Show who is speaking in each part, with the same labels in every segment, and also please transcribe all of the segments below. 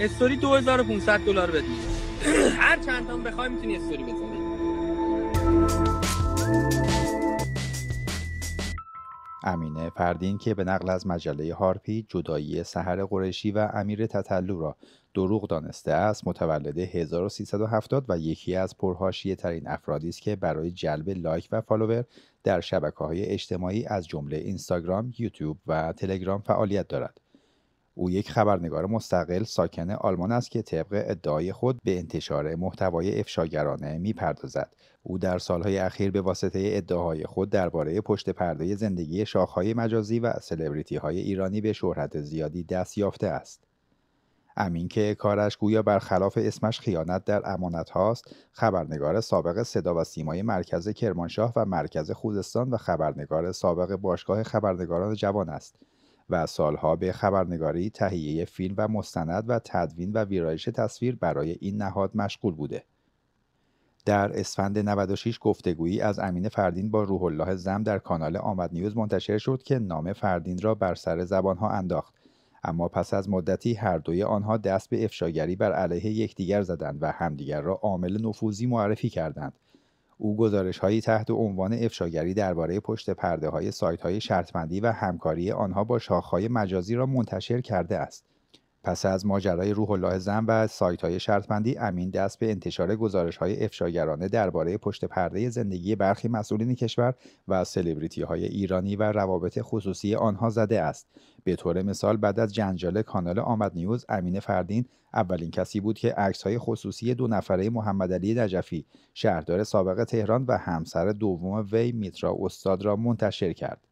Speaker 1: استوری 2500 دلار بدی هر چند تا بخوای میتونی استوری بزنی امینه فردین که به نقل از مجله هارپی جدایی سحر قریشی و امیر تطلو را دروغ دانسته است متولد 1370 و یکی از پرهاشیه ترین افرادی است که برای جلب لایک و فالوور در شبکه های اجتماعی از جمله اینستاگرام، یوتیوب و تلگرام فعالیت دارد. او یک خبرنگار مستقل ساکن آلمان است که طبق ادعای خود به انتشار محتوای افشاگرانه میپردازد او در سالهای اخیر به واسطه ادعاهای خود درباره پشت پرده زندگی شاخهای مجازی و سلبریتی های ایرانی به شهرت زیادی دست یافته است امین که کارش گویا برخلاف اسمش خیانت در امانت هاست خبرنگار سابق صدا و سیمای مرکز کرمانشاه و مرکز خوزستان و خبرنگار سابق باشگاه خبرنگاران جوان است و سالها به خبرنگاری تهیه فیلم و مستند و تدوین و ویرایش تصویر برای این نهاد مشغول بوده در اسفند 96 گفتگویی از امین فردین با روح الله زم در کانال آمد نیوز منتشر شد که نام فردین را بر سر زبانها انداخت اما پس از مدتی هر دوی آنها دست به افشاگری بر علیه یکدیگر زدند و همدیگر را عامل نفوذی معرفی کردند او گزارش هایی تحت عنوان افشاگری درباره پشت پرده های سایت های شرطمندی و همکاری آنها با شاخهای مجازی را منتشر کرده است پس از ماجرای روح الله زن و سایت های شرطبندی امین دست به انتشار گزارش های افشاگرانه درباره پشت پرده زندگی برخی مسئولین کشور و سلبریتی های ایرانی و روابط خصوصی آنها زده است به طور مثال بعد از جنجال کانال آمد نیوز امین فردین اولین کسی بود که عکس های خصوصی دو نفره محمد علی نجفی شهردار سابق تهران و همسر دوم وی میترا استاد را منتشر کرد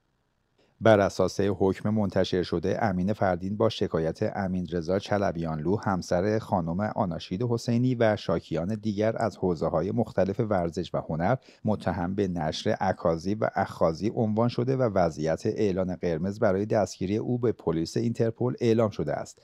Speaker 1: بر اساس حکم منتشر شده امین فردین با شکایت امین رضا چلبیانلو همسر خانم آناشید حسینی و شاکیان دیگر از حوزه های مختلف ورزش و هنر متهم به نشر عکازی و اخازی عنوان شده و وضعیت اعلان قرمز برای دستگیری او به پلیس اینترپل اعلام شده است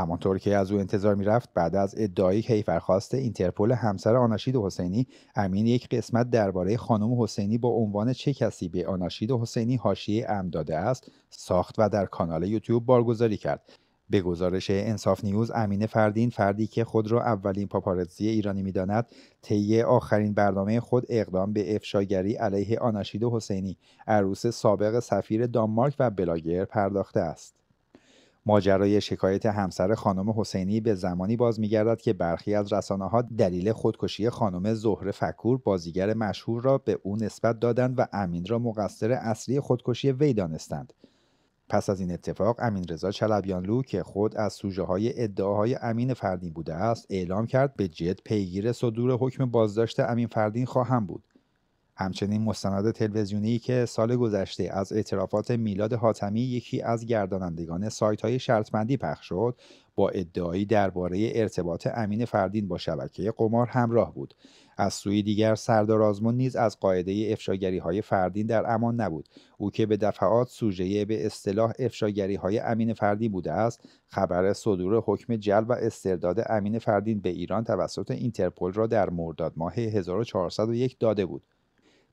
Speaker 1: همانطور که از او انتظار رفت بعد از ادعای کیفرخواست اینترپل همسر آناشید حسینی امین یک قسمت درباره خانم حسینی با عنوان چه کسی به آناشید حسینی حاشیه ام داده است ساخت و در کانال یوتیوب بارگذاری کرد به گزارش انصاف نیوز امین فردین فردی که خود را اولین پاپارزی ایرانی میداند طی آخرین برنامه خود اقدام به افشاگری علیه آناشید حسینی عروس سابق سفیر دانمارک و بلاگر پرداخته است ماجرای شکایت همسر خانم حسینی به زمانی باز میگردد که برخی از رسانه ها دلیل خودکشی خانم زهره فکور بازیگر مشهور را به او نسبت دادند و امین را مقصر اصلی خودکشی وی دانستند پس از این اتفاق امین رضا چلبیانلو که خود از سوژه های ادعاهای امین فردین بوده است اعلام کرد به جد پیگیر صدور حکم بازداشت امین فردین خواهم بود همچنین مستند تلویزیونی که سال گذشته از اعترافات میلاد حاتمی یکی از گردانندگان سایت های شرطمندی پخش شد با ادعایی درباره ارتباط امین فردین با شبکه قمار همراه بود از سوی دیگر سردار آزمون نیز از قاعده افشاگری های فردین در امان نبود او که به دفعات سوژه به اصطلاح افشاگری های امین فردین بوده است خبر صدور حکم جلب و استرداد امین فردین به ایران توسط اینترپل را در مرداد ماه 1401 داده بود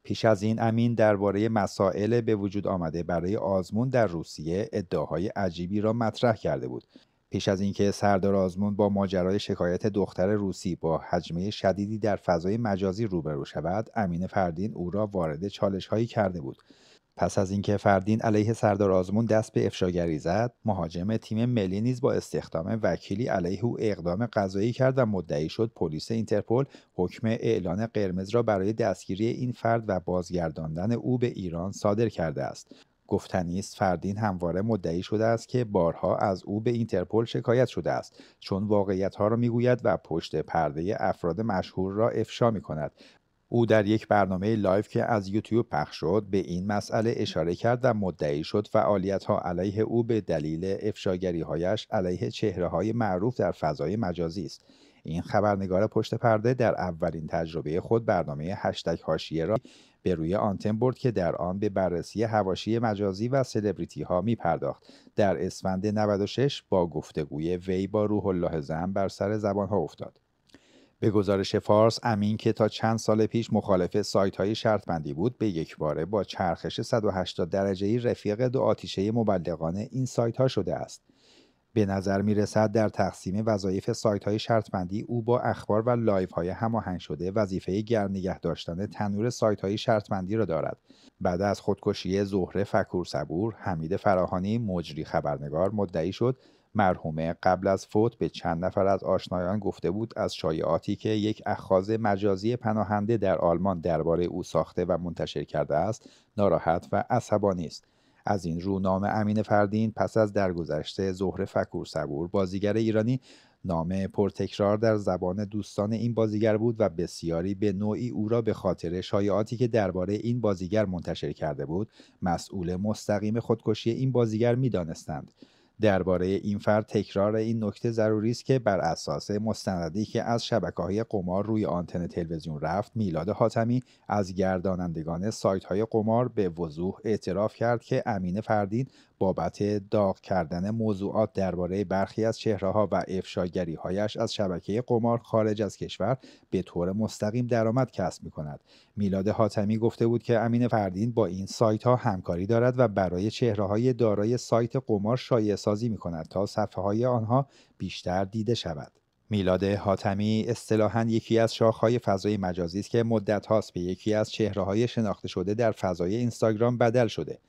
Speaker 1: پیش از این امین درباره مسائل به وجود آمده برای آزمون در روسیه ادعاهای عجیبی را مطرح کرده بود پیش از اینکه سردار آزمون با ماجرای شکایت دختر روسی با حجمه شدیدی در فضای مجازی روبرو شود امین فردین او را وارد چالش هایی کرده بود پس از اینکه فردین علیه سردار آزمون دست به افشاگری زد مهاجم تیم ملی نیز با استخدام وکیلی علیه او اقدام قضایی کرد و مدعی شد پلیس اینترپل حکم اعلان قرمز را برای دستگیری این فرد و بازگرداندن او به ایران صادر کرده است گفتنی است فردین همواره مدعی شده است که بارها از او به اینترپل شکایت شده است چون واقعیت ها را میگوید و پشت پرده افراد مشهور را افشا می کند او در یک برنامه لایف که از یوتیوب پخش شد به این مسئله اشاره کرد و مدعی شد فعالیت ها علیه او به دلیل افشاگری هایش علیه چهره های معروف در فضای مجازی است این خبرنگار پشت پرده در اولین تجربه خود برنامه هشتگ هاشیه را به روی آنتن برد که در آن به بررسی هواشی مجازی و سلبریتی ها می پرداخت. در اسفند 96 با گفتگوی وی با روح الله زن بر سر زبان ها افتاد. به گزارش فارس امین که تا چند سال پیش مخالف سایت های شرط بندی بود به یک باره با چرخش 180 درجه رفیق دو آتیشه مبلغان این سایت ها شده است به نظر می رسد در تقسیم وظایف سایت های شرط بندی او با اخبار و لایف های هماهنگ شده وظیفه گرم نگه داشتن تنور سایت های شرط بندی را دارد بعد از خودکشی زهره فکور صبور حمید فراهانی مجری خبرنگار مدعی شد مرحومه قبل از فوت به چند نفر از آشنایان گفته بود از شایعاتی که یک اخاذ مجازی پناهنده در آلمان درباره او ساخته و منتشر کرده است ناراحت و عصبانی است از این رو نام امین فردین پس از درگذشته ظهر فکور صبور بازیگر ایرانی نام پرتکرار در زبان دوستان این بازیگر بود و بسیاری به نوعی او را به خاطر شایعاتی که درباره این بازیگر منتشر کرده بود مسئول مستقیم خودکشی این بازیگر دانستند. درباره این فرد تکرار این نکته ضروری است که بر اساس مستندی که از شبکه‌های قمار روی آنتن تلویزیون رفت میلاد حاتمی از گردانندگان سایت های قمار به وضوح اعتراف کرد که امین فردین بابت داغ کردن موضوعات درباره برخی از چهره ها و افشاگری هایش از شبکه قمار خارج از کشور به طور مستقیم درآمد کسب می کند. میلاد حاتمی گفته بود که امین فردین با این سایت ها همکاری دارد و برای چهره های دارای سایت قمار شایع سازی می کند تا صفحه های آنها بیشتر دیده شود. میلاد حاتمی اصطلاحا یکی از شاخهای فضای مجازی است که مدت هاست به یکی از های شناخته شده در فضای اینستاگرام بدل شده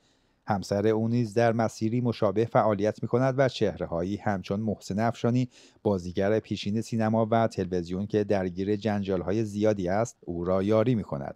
Speaker 1: همسر او نیز در مسیری مشابه فعالیت می کند و چهرههایی همچون محسن افشانی بازیگر پیشین سینما و تلویزیون که درگیر جنجال های زیادی است او را یاری می کند.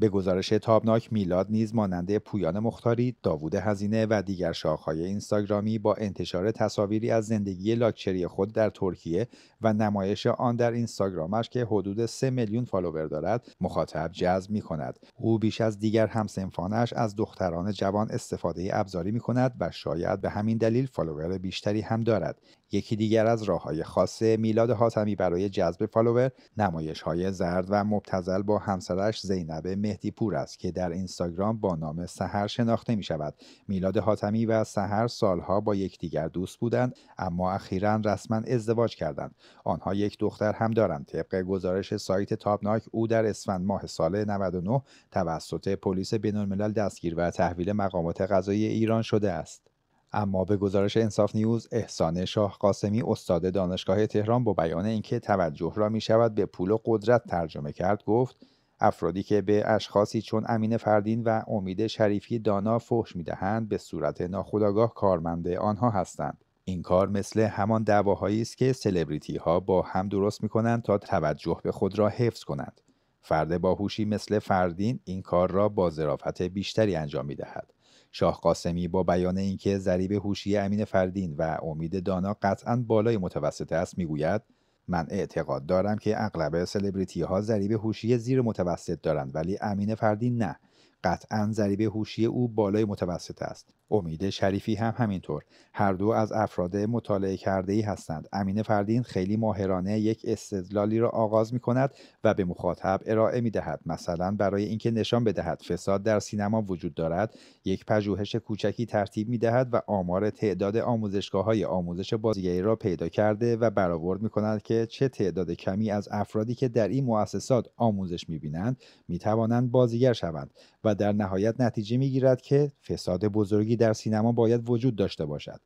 Speaker 1: به گزارش تابناک میلاد نیز ماننده پویان مختاری، داوود هزینه و دیگر شاخهای اینستاگرامی با انتشار تصاویری از زندگی لاکچری خود در ترکیه و نمایش آن در اینستاگرامش که حدود 3 میلیون فالوور دارد، مخاطب جذب می کند. او بیش از دیگر همسنفانش از دختران جوان استفاده ابزاری می کند و شاید به همین دلیل فالوور بیشتری هم دارد. یکی دیگر از راه های خاص میلاد حاتمی برای جذب فالوور نمایش های زرد و مبتزل با همسرش زینب مهدی پور است که در اینستاگرام با نام سهر شناخته می شود میلاد حاتمی و سهر سالها با یکدیگر دوست بودند اما اخیرا رسما ازدواج کردند آنها یک دختر هم دارند طبق گزارش سایت تابناک او در اسفند ماه سال 99 توسط پلیس بینالملل دستگیر و تحویل مقامات قضایی ایران شده است اما به گزارش انصاف نیوز احسان شاه قاسمی استاد دانشگاه تهران با بیان اینکه توجه را می شود به پول و قدرت ترجمه کرد گفت افرادی که به اشخاصی چون امین فردین و امید شریفی دانا فحش میدهند به صورت ناخودآگاه کارمند آنها هستند این کار مثل همان دعواهایی است که سلبریتی ها با هم درست می کنند تا توجه به خود را حفظ کنند فرد باهوشی مثل فردین این کار را با ظرافت بیشتری انجام می دهد. شاه قاسمی با بیان اینکه ضریب هوشی امین فردین و امید دانا قطعا بالای متوسطه است میگوید من اعتقاد دارم که اغلب سلبریتی ها ضریب هوشی زیر متوسط دارند ولی امین فردی نه قطعا ضریب هوشی او بالای متوسط است امید شریفی هم همینطور هر دو از افراد مطالعه کرده ای هستند امین فردین خیلی ماهرانه یک استدلالی را آغاز می کند و به مخاطب ارائه می دهد مثلا برای اینکه نشان بدهد فساد در سینما وجود دارد یک پژوهش کوچکی ترتیب می دهد و آمار تعداد آموزشگاه های آموزش بازیگری را پیدا کرده و برآورد می کند که چه تعداد کمی از افرادی که در این مؤسسات آموزش می بینند می توانند بازیگر شوند در نهایت نتیجه میگیرد که فساد بزرگی در سینما باید وجود داشته باشد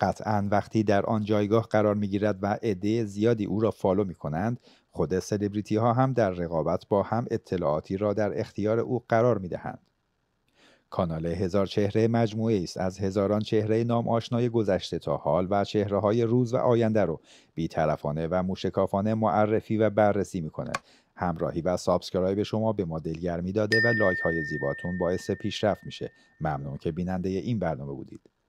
Speaker 1: قطعا وقتی در آن جایگاه قرار میگیرد و عده زیادی او را فالو می کنند خود سلبریتی ها هم در رقابت با هم اطلاعاتی را در اختیار او قرار می دهند. کانال هزار چهره مجموعه است از هزاران چهره نام آشنای گذشته تا حال و چهره های روز و آینده رو بیطرفانه و موشکافانه معرفی و بررسی می همراهی و سابسکرایب شما به ما دلگرمی داده و لایک های زیباتون باعث پیشرفت میشه ممنون که بیننده این برنامه بودید